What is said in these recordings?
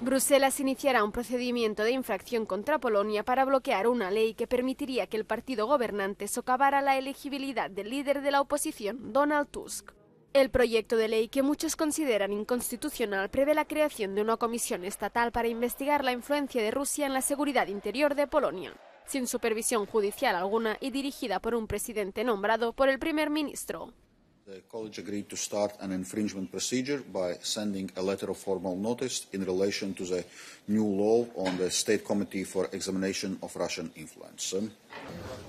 Bruselas iniciará un procedimiento de infracción contra Polonia para bloquear una ley que permitiría que el partido gobernante socavara la elegibilidad del líder de la oposición, Donald Tusk. El proyecto de ley que muchos consideran inconstitucional prevé la creación de una comisión estatal para investigar la influencia de Rusia en la seguridad interior de Polonia, sin supervisión judicial alguna y dirigida por un presidente nombrado por el primer ministro. The college agreed to start an infringement procedure by sending a letter of formal notice in relation to the new law on the State Committee for Examination of Russian Influence.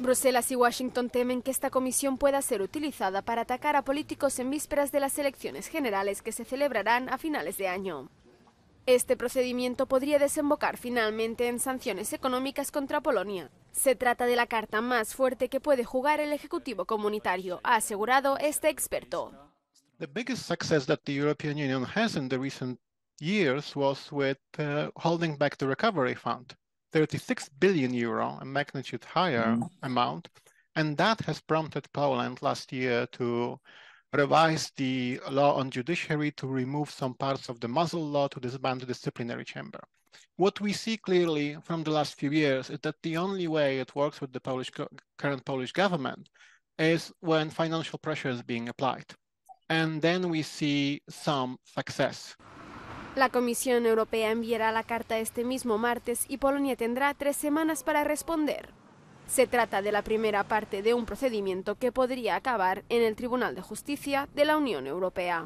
Bruselas y Washington temen que esta comisión pueda ser utilizada para atacar a políticos en vísperas de las elecciones generales que se celebrarán a finales de año. Este procedimiento podría desembocar finalmente en sanciones económicas contra Polonia. Se trata de la carta más fuerte que puede jugar el Ejecutivo Comunitario, ha asegurado este experto. The biggest success that the European Union has in the recent years was with uh, holding back the recovery fund, 36 billion euro, a magnitude higher mm. amount, and that has prompted Poland last year to revised the law on judiciary to remove some parts of the muzzle law to disband the disciplinary chamber. What we see clearly from the last few years is that the only way it works with the Polish current Polish government is when financial pressure is being applied. And then we see some success. La Comisión Europea enviará la carta este mismo martes y Polonia tendrá tres semanas para responder. Se trata de la primera parte de un procedimiento que podría acabar en el Tribunal de Justicia de la Unión Europea.